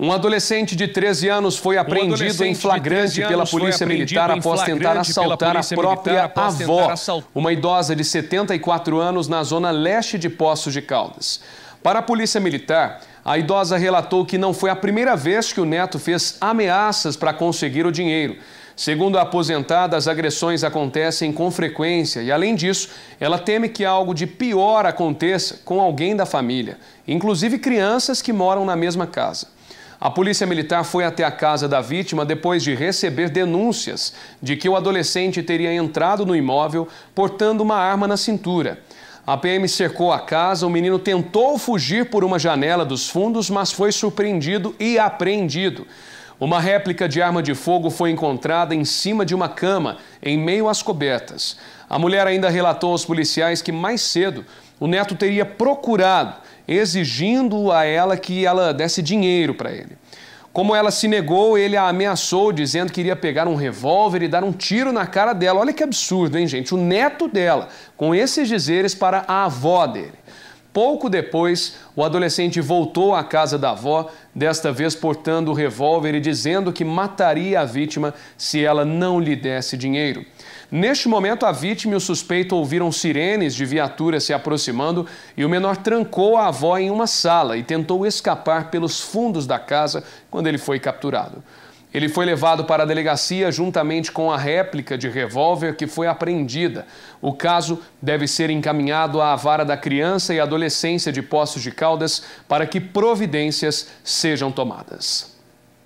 Um adolescente de 13 anos foi apreendido um em flagrante pela polícia militar após tentar assaltar a própria avó, uma idosa de 74 anos na zona leste de Poços de Caldas. Para a polícia militar, a idosa relatou que não foi a primeira vez que o neto fez ameaças para conseguir o dinheiro. Segundo a aposentada, as agressões acontecem com frequência e, além disso, ela teme que algo de pior aconteça com alguém da família, inclusive crianças que moram na mesma casa. A polícia militar foi até a casa da vítima depois de receber denúncias de que o adolescente teria entrado no imóvel portando uma arma na cintura. A PM cercou a casa, o menino tentou fugir por uma janela dos fundos, mas foi surpreendido e apreendido. Uma réplica de arma de fogo foi encontrada em cima de uma cama, em meio às cobertas. A mulher ainda relatou aos policiais que mais cedo o neto teria procurado exigindo a ela que ela desse dinheiro para ele. Como ela se negou, ele a ameaçou, dizendo que iria pegar um revólver e dar um tiro na cara dela. Olha que absurdo, hein, gente? O neto dela, com esses dizeres para a avó dele. Pouco depois, o adolescente voltou à casa da avó, desta vez portando o revólver e dizendo que mataria a vítima se ela não lhe desse dinheiro. Neste momento, a vítima e o suspeito ouviram sirenes de viatura se aproximando e o menor trancou a avó em uma sala e tentou escapar pelos fundos da casa quando ele foi capturado. Ele foi levado para a delegacia juntamente com a réplica de revólver que foi apreendida. O caso deve ser encaminhado à vara da criança e adolescência de Poços de Caldas para que providências sejam tomadas.